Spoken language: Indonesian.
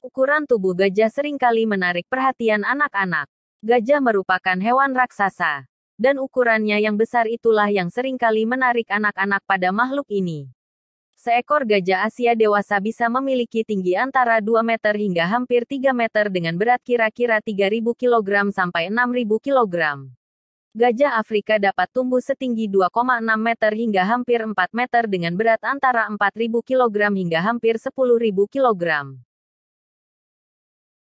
Ukuran tubuh gajah seringkali menarik perhatian anak-anak. Gajah merupakan hewan raksasa, dan ukurannya yang besar itulah yang seringkali menarik anak-anak pada makhluk ini. Seekor gajah Asia dewasa bisa memiliki tinggi antara 2 meter hingga hampir 3 meter dengan berat kira-kira 3.000 kg sampai 6.000 kg. Gajah Afrika dapat tumbuh setinggi 2,6 meter hingga hampir 4 meter dengan berat antara 4.000 kg hingga hampir 10.000 kg.